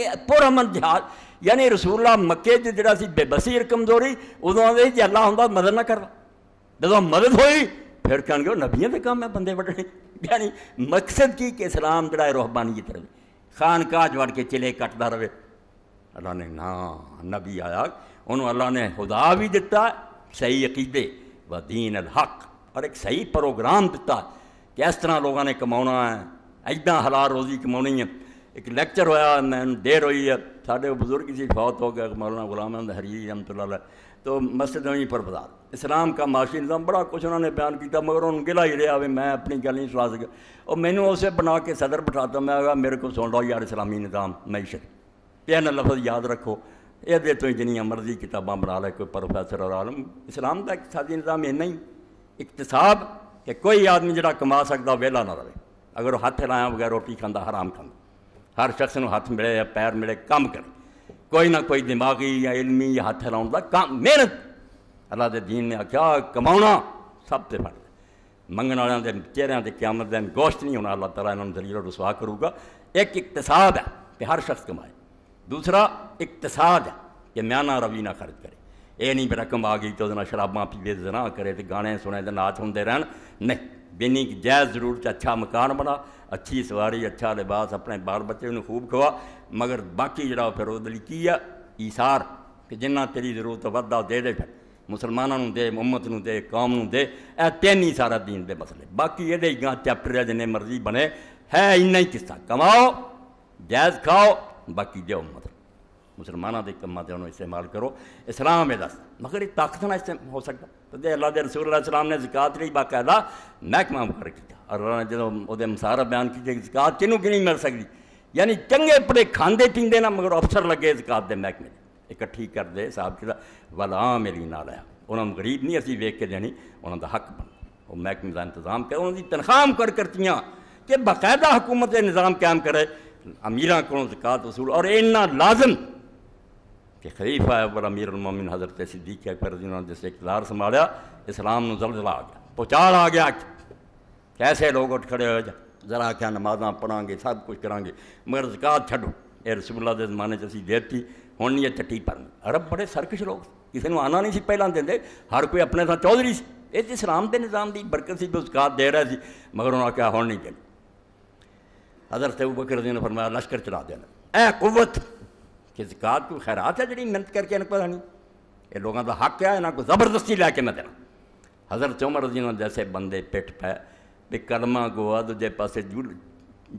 जहाज यानी रसूला मक्के जरा बेबसी कमजोरी उदों जला हों मदद ना करना जो मदद हुई फिर कह नबिया के काम है बंदे बढ़ने यानी मकसद की कि इस्लाम जरा रोहबानी जितने खान काज जड़ के चिले कटदा रहे अल्लाह ने ना नबी आया उन्होंने अल्लाह ने खुदा भी दिता सही अकीदे व दीन अल हक और एक सही प्रोग्राम दिता कि इस तरह लोगों ने कमाना है इदा हला रोजी कमानी है एक लैक्चर होया मैं डेढ़ हुई है साढ़े बुजुर्ग जी फौत हो गया मौलाना गुलाम अहमद हरी रमत तो मस्जिद में ही प्रबदार इस्लाम का माशी निजाम बड़ा कुछ उन्होंने बयान किया मगर उन्होंने गिला ही रहा मैं अपनी गल नहीं सुना सकता और मैंने उसे बना के सदर बिठाता मैं आगा मेरे को सुन लो यार इस्लामी निजाम मैशत पहन लफज याद रखो ये तो ही जिन्या मर्जी किताबा बना लें कोई प्रोफेसर और आलम इस्लाम का इकसादी निजाम इन्ना ही इकतसाब कि कोई आदमी जरा कमा सकता वेला ना रहे अगर हथ लाया बगैर रोटी खाँगा हराम खाँगा हर शख्स में हाथ मिले या पैर मिले काम करे कोई ना कोई दिमागी या इलमी या हाथ लाने का काम मेहनत अल्लाह के दीन ने आख्या कमा सब से फट मंगने वाले दिन चेहर के क्यामत दिन गोश्त नहीं होना अल्लाह तला इन्होंने जरिए रुसवा करूंगा एक इकतसाद है कि हर शख्स कमाए दूसरा इकतसाद है कि मैं ना रवी ना खर्च करे ये नहीं रकम आ गई तो शराबा पीए जना करे तो गाने सुने तो नाच होंगे रहन नहीं बिनी जायज़ जरूरत अच्छा मकान बना अच्छी सवारी अच्छा लिबास अपने बाल बच्चे खूब खवा मगर बाकी जरा फिर की है ईसार कि जिन्ना तेरी जरूरत वादा दे दे फिर मुसलमानों दे मुहम्मत दे कौम दे तेन ही सारा दीन के मसले बाकी ये चैप्टर है जिन्हें मर्जी बने है इन्ना ही किस्सा कमाओ जायज खाओ बाकी दो मतलब मुसलमाना के कमां से उन्होंने इस्तेमाल करो इस्लाम है दस मगर ये ताकत ना इस्तेमाल हो सकता तो अल्लाह के रसूल सलाम ने जिकात नहीं बाकायदा महकमा मुकर किया जम तो सारा बयान किए जिकात तेनों की नहीं मिल सकती यानी चंगे पड़े खाते पीते ना मगर अफसर लगे इसका महकमे इकट्ठी करते साहब जी का वाला मेरी ना लाया उन्होंने गरीब नहीं असी वेख के देनी उन्हों का हक बन वो महकमे का इंतजाम कर उन्होंने तनखा कर करतियाँ कि बाकायदा हुकूमत निज़ाम कायम करे अमीर को जिकात वसूल और इन्ना लाजम कि खरीफ आया पर अमीर उलमिन हजरत सिद्दीक फिर जी उन्होंने जिस इकदार संभाल इस्लाम जलजला आ गया पुचाल आ गया कैसे लोग उठ खड़े हो जाए जरा आख्या नमाजा पढ़ा सब कुछ करा मगर जकात छो ये रसगुल्ला के जमाने अभी देती हूँ नहीं चट्टी पर अरब बड़े सरकश लोग किसी को आना नहीं पहला देंगे हर कोई अपने था चौधरी से ये सराम के निजाम की बरकत से जो जकात दे रहा है मगर उन्होंने आख्या हूँ नहीं देने अदर से बकर फरमाया लश्कर चला देना ए कुत कि जकात कोई खैरात है जी मेहनत करके इन्हें पता नहीं ये लोगों का हक है इन्हें को जबरदस्ती लैके मैं देना हजरत उमर जी ने जैसे बंदे पिट पै ਵੀ ਕਰਮਾ ਗੋਆ ਦੂਜੇ ਪਾਸੇ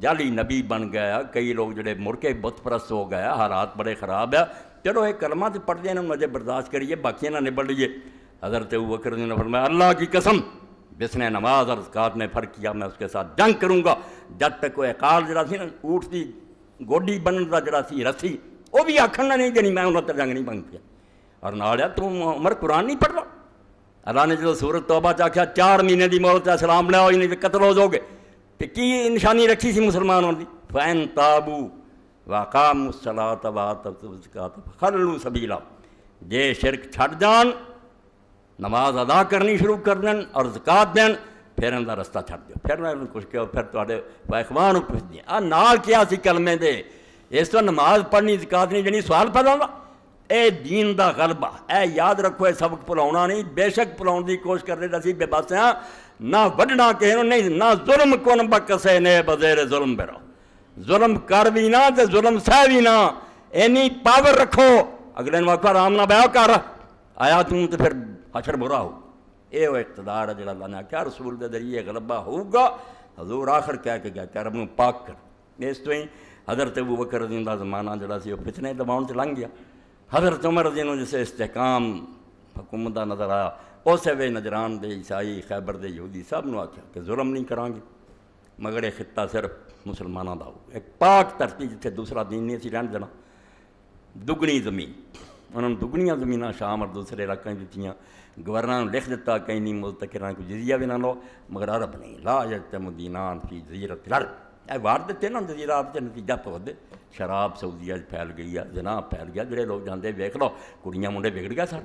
ਜਾਲੀ ਨਬੀ ਬਣ ਗਿਆ ਕਈ ਲੋਕ ਜਿਹੜੇ ਮੁੜ ਕੇ बुतप्रस्त हो ਗਿਆ हालात बड़े ख़राब है चलो ये कलमा तो पढ़ देना मजे बर्दाश्त करिए बाकी ना निबड़ लीजिए हजरत वकर ने फरमाया अल्लाह की कसम जिसने नमाज और जक़ात ने फ़र्क किया मैं उसके साथ जंग करूँगा जब तक वो अकाल जरा सी ना ऊट की गोडी बनने का जरा सी रस्सी वह भी आखन नहीं देनी मैं उन्होंने जंग नहीं बन गया और नाल तू उमर कुरान नहीं पढ़ लो अल्लाह ने जो तो सूरत तौबा च आख्या चार महीने की मौत मोहलत सलाम लैओ नहीं तो कतल हो जाओगे तो की निशानी रखी सी मुसलमान की फैन ताबू वाकाम सला खलू सबीला जे शिरक छड़ जान नमाज अदा करनी शुरू कर देन और जक़ात देन फिर इनका रस्ता छड़ दो फिर मैं कुछ कहो फिर थोड़े वाइखवान पुछदी आ नाल क्या सी कलमे दे इस तरह तो नमाज पढ़नी जक़ात नहीं जानी सवाल पैदा होगा ए दीन का गलबा ए याद रखो यह सबक भुला नहीं बेशक भुलाने की कोशिश कर रहे थे बेबस हाँ ना वढ़ना कि नहीं ना जुलम कुन बकसे ने बजेरे जुलम बिरो जुलम कर भी ना तो जुलम सह भी ना इनी पावर रखो अगले ने आखो आराम ना बया कर आया तू तो फिर हछड़ बुरा हो यह इकतदार है जरा ने क्या रसूल के जरिए गलबा होगा हजूर आखिर कह के गया कर पाक कर इस तुम हजरत वो बकर जमाना जरा पिछले दबाव च लंघ गया हजरत उमर जी जिसे इस्तेकाम हुकूमत का नज़र आया उस वे नजरान दे ईसाई खैबर दे यहूदी सब ने आख्या कि जुर्म नहीं करा मगर यह खिता सिर्फ मुसलमाना का हो एक पाक धरती जिथे दूसरा दीन नहीं असं रहन देना दुगनी जमीन उन्होंने दुगनिया जमीन शाम और दूसरे इलाक दिखाई गवर्नर लिख दिता कहीं नहीं मुल्तकरा कोई जजिया भी ना लो मगर अरब नहीं ला जमुदीना की जजीरत लड़ है वाड़ दते ना हम रात से नतीजा भुगत शराब सऊदिया फैल गई है जना फैल गया जोड़े लोग जाते वेख लो कुड़िया मुंडे बिगड़ गया सर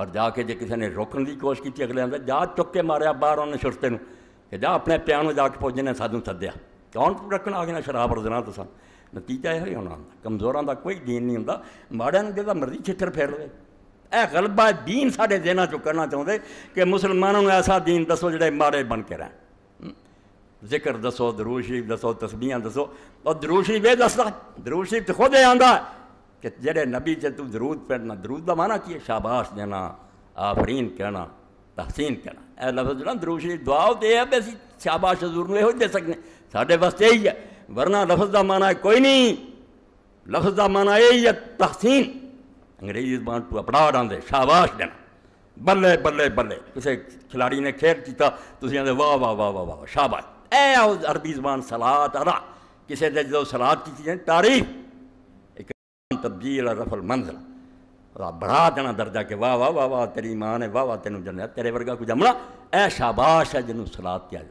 और जाके जो किसी ने रोकने की कोशिश की अगले आंदा जा चुक के मारिया बार उन्हें सुरते जा अपने प्याण में जाके पुजने साधु सद्या कौन रखना आ गया शराब और जनाह तो सर नतीजा यही होना आता कमजोर का कोई दीन नहीं हूँ माड़िया जो मर्जी छिटर फेर ले यह गलबा दीन साढ़े देना चुकना चाहते कि मुसलमानों ऐसा दीन दसो जोड़े माड़े बन के रह जिक्र दसो दरूद शरीफ दसो तस्बियाँ दसो और दरूद शरीफ यह दसदा दरूद शरीफ तो खुद ही आंदा कि जेडे नबी से तू दरूद पढ़ना दरूद का माना की शाबाश देना आफरीन कहना तहसीन कहना यह लफ्ज ना दरूद शरीफ दुआ तो यह है भी असं शाबाश हजूर में दे सकते साढ़े वास्ते यही है वरना लफ्ज का माना है कोई नहीं लफ्ज का माना यही है तहसीन अंग्रेजी जबान तू अपना आंदे शाबाश देना बल्ले बल्ले बल्ले किसी खिलाड़ी ने खेल किया तुम आते वाह वाह वाह वाह वाह शाबाश ऐ अरबी जबान सलाद अरा किसे जो सलाद की चीज़ें तारीफ एक तब्दील और रफल मंजिल बढ़ा देना दर्जा के वाह वाह वाह वाह तेरी मां ने वाह वाह तेन जन तेरे वर्गा कुछ जमला ऐ शाबाश है जिनू सलाद क्या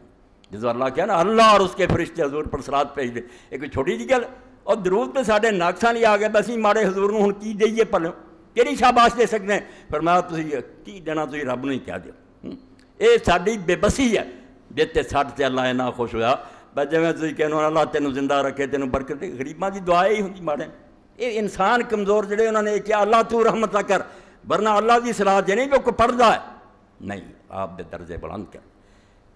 जो अल्लाह क्या ना अल्लाह और उसके फरिश्ते हजूर पर सलाद भेज दे एक छोटी जी गल और दरूद तो साढ़े नाकसा नहीं आ गए बस ही माड़े हजूर हूँ की देिए पल कि शाबाश दे सकते हैं पर मैं की देना तुम रब नहीं कह दो ये हम्म। साड़ी बेबसी है देते सट से अल्लाह इन्ना खुश ਹੋਇਆ बस जमें कहो अल्लाह तेन जिंदा रखे तेन बरकत गरीबा की दुआ ही होंगी माड़े ये इंसान कमजोर ਇਨਸਾਨ उन्होंने ਜਿਹੜੇ ਉਹਨਾਂ ਨੇ ਕਿਹਾ ਅੱਲਾ वरना अल्लाह की सलाह देने भी पढ़ता है नहीं आप दे दर्जे बुलंद कर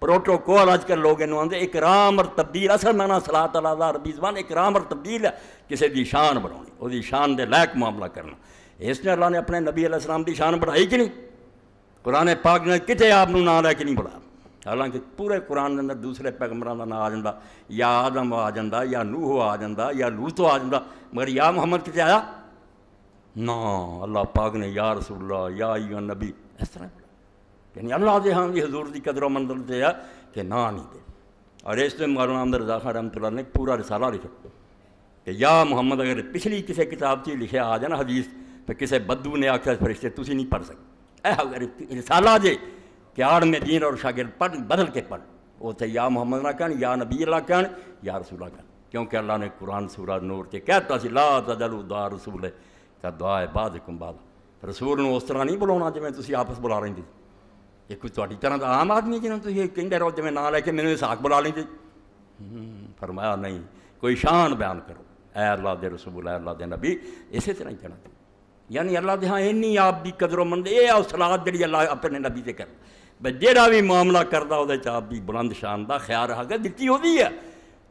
प्रोटोकॉल अजकल लोग इन आते राम और तब्दील असल मैना सलाह तला अरबी जबान एक राम और तब्दील है किसी की शान बनानी वो शान के लायक मामला करना इसने अल्लाह ने अपने नबी अल्लाम की शान बढ़ाई कि नहीं पुराने पाक ने कितने आप ना लैके नहीं बढ़ाया हालांकि पूरे कुरान के अंदर दूसरे पैगंबर का ना आ जाता या आदम आ जाता या नूह आ जाता या लूतो आ जाता मगर या मुहम्मद कित आया ना अल्लाह पाक ने या रसूल्ला या या नबी इस तरह यानी अल्लाह के हम हजूर की कदरों मंदिर से आया कि ना नहीं दे और इस मौलाना अहमद रजाखा रहमत ने पूरा रिसाला लिखा कि या मुहम्मद अगर पिछली किसी किताब से लिखे आ जाए ना हदीस तो किसी बद्दू ने आख्या फरिश्ते नहीं पढ़ सकते ए रिसाला जे कि आड़ में दीन और शागिर पढ़ बदल के पढ़ वो थे या मोहम्मद ना कहन या नबी अला कहन या रसूल कहन क्योंकि अल्लाह ने कुरान सूरा नूर से कहता सी ला तलू दुआ रसूल है का दुआ है बाद कुंबाल रसूल उस तरह नहीं बुला जिमें आपस बुला लेंगे ये कोई थोड़ी तरह का आम आदमी जिन्होंने तुम कहते रहो जिमें ना लैके मैंने साख बुला लेंगे हम्म, फरमाया नहीं कोई शान बयान करो ऐ अल्लाह दे रसूल ऐ अल्लाह दे नबी इस तरह ही कहना यानी अल्लाह दे हाँ इन्नी आप भी कदरों मन ये औसलात जी अल्लाह अपने नबी से कर जड़ा भी मामला करता वह आप भी बुलंद शान का ख्याल रखा दिखी वही है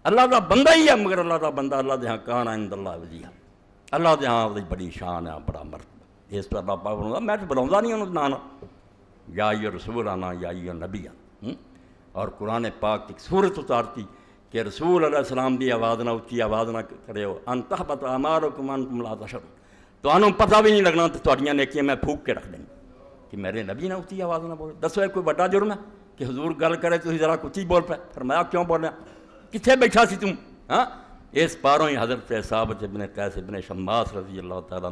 अल्लाह का बंदा ही है मगर अल्लाह का बंदा अल्लाह दहाँ कान आन अल्लाह वजी है अल्लाह दहाँ वो बड़ी शान है बड़ा मर इस तरह बाबा बुला मैं तो बुला नहीं उन्होंने ना या ही रसूल आना या ही नबी आ और कुरान पाक एक सूरत उतारती कि रसूल अलाम की आवाज़ ना उच्ची आवाज़ ना करो अंत पता अमार कुमान कुमला दशर तो पता भी नहीं लगना तो नेकिया मैं फूक के रख देंगे कि मेरे नबी ने उसकी आवाज़ ना बोले दसो कोई बड़ा जुर्म है कि हजूर गल करे तो जरा कुछ ही बोल फिर मैं क्यों बोल रहा कितने बैठा सी तू हाँ इस पारों ही हजरत साहब जिबने कैस इबन शमास रजी अल्लाह तला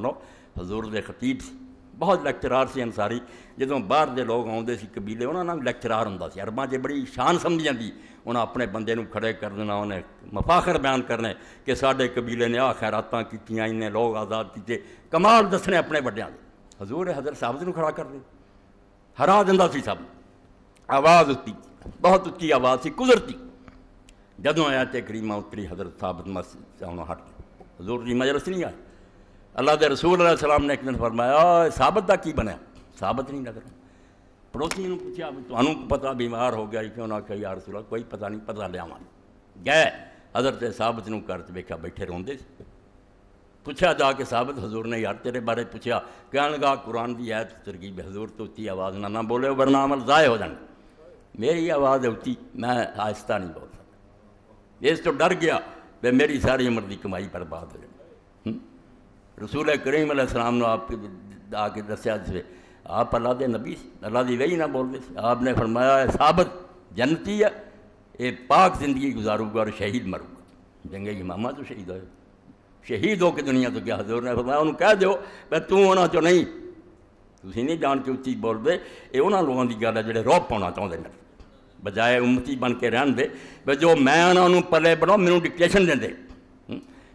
हजूर के खतीब से बहुत लैक्चरार से अंसारी जो बहर के लोग आते कबीले उन्होंने लैक्चरार होंगे अरबा च बड़ी शान समझी जाती उन्हें अपने बंदे खड़े कर देना उन्हें मफाखर बयान करने कि साढ़े कबीले ने आ खैरात की इन्ने लोग आज़ाद किए कमाल दसने अपने व्डिया ਹਜ਼ੂਰ ਹਜ਼ਰ ਸਾਹਿਬ ਨੂੰ ਖੜਾ ਕਰ हरा ਹਰਾ ਦਿੰਦਾ ਸੀ ਸਭ ਆਵਾਜ਼ ਉੱਤੀ ਬਹੁਤ ਉੱਚੀ ਆਵਾਜ਼ ਸੀ ਕੁਦਰਤੀ ਜਦੋਂ ਆਇਆ ਤੇ ਕਰੀਮਾ ਉਤਰੀ ਹਜ਼ਰਤ ਸਾਹਿਬ ਮਸਜਿਦ ਆਉਣੋਂ ਹਟ ਹਜ਼ੂਰ ਦੀ ਮਜਲਿਸ ਨਹੀਂ ਆਈ अल्लाह के रसूल सलाम ने एक दिन फरमाया साबत का की बनया साबत नहीं लग रहा पड़ोसी ने पूछा थानू पता बीमार हो गया क्यों ना कही यार रसूला कोई पता नहीं पता लियावे गए हजरत साबत नूं वेखा बैठे रोंदे पूछा जाके साबित हजूर ने यार तेरे बारे पूछा कह लगा कुरान की आयत तरकीब हजूर तो उतनी आवाज़ ना ना बोले वरना अमल जाए हो जाए मेरी आवाज़ उच्ची मैं आहिस्ता नहीं बोल सकता इस तो डर गया वे मेरी सारी उम्र की कमाई बर्बाद हो जाए रसूल करीम सलाम ने आप आके दसिया जिस आप अल्लाह के नबी अल्लाह की वही ना बोलते आपने फरमाया साबित जनती है ये पाक जिंदगी गुजारूगा और शहीद मरूगा जंगे मामा तो शहीद होगा ਸ਼ਹੀਦ ਹੋ ਕੇ ਦੁਨੀਆ ਤੋਂ ਗਿਆ ਹਜ਼ੂਰ ਨੇ ਫਰਮਾਇਆ ਉਹਨੂੰ ਕਹਿ ਦਿਓ ਵੀ ਤੂੰ ਉਹਨਾਂ ਚੋਂ ਨਹੀਂ ਤੁਸੀਂ ਨਹੀਂ ਜਾਣ ਕੇ ਉੱਚੀ ਬੋਲਦੇ ਇਹ ਉਹਨਾਂ ਲੋਕਾਂ ਦੀ ਗੱਲ ਹੈ ਜਿਹੜੇ ਰੋਹ ਪਾਉਣਾ ਚਾਹੁੰਦੇ ਨੇ ਬਜਾਏ ਉਮਤੀ ਬਣ ਕੇ ਰਹਿਣ ਦੇ ਵੀ ਜੋ ਮੈਂ ਉਹਨਾਂ ਨੂੰ ਪੱਲੇ ਬਣਾਉ ਮੈਨੂੰ ਡਿਕਟੇਸ਼ਨ ਦਿੰਦੇ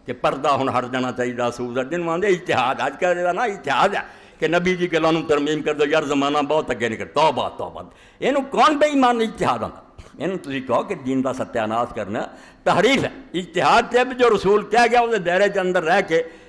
ਕਿ ਪਰਦਾ ਹੁਣ ਹਟ ਜਾਣਾ ਚਾਹੀਦਾ ਸੂਦ ਅਰਜਨ ਮੰਨਦੇ ਇਤਿਹਾਦ ਅੱਜ ਕੱਲ੍ਹ ਦਾ ਨਾ ਇਤਿਹਾਦ ਹੈ ਕਿ ਨਬੀ ਦੀ ਗੱਲਾਂ ਨੂੰ ਤਰਮੀਮ ਕਰ ਦੋ ਯਾਰ ਜ਼ਮਾਨਾ ਬਹੁਤ ਅੱਗੇ ਨਿਕਲ ਤੌਬਾ ਤੌਬਾ ਇਹਨੂੰ ਕੌਣ ਬੇਈਮਾਨ ਇਤਿਹਾਦ ਆਂਦਾ इन तुम कहो कि दीन का सत्यानाश करना तहरीफ है इश्तहाद से भी जो रसूल क्या गया उस दायरे के अंदर रह के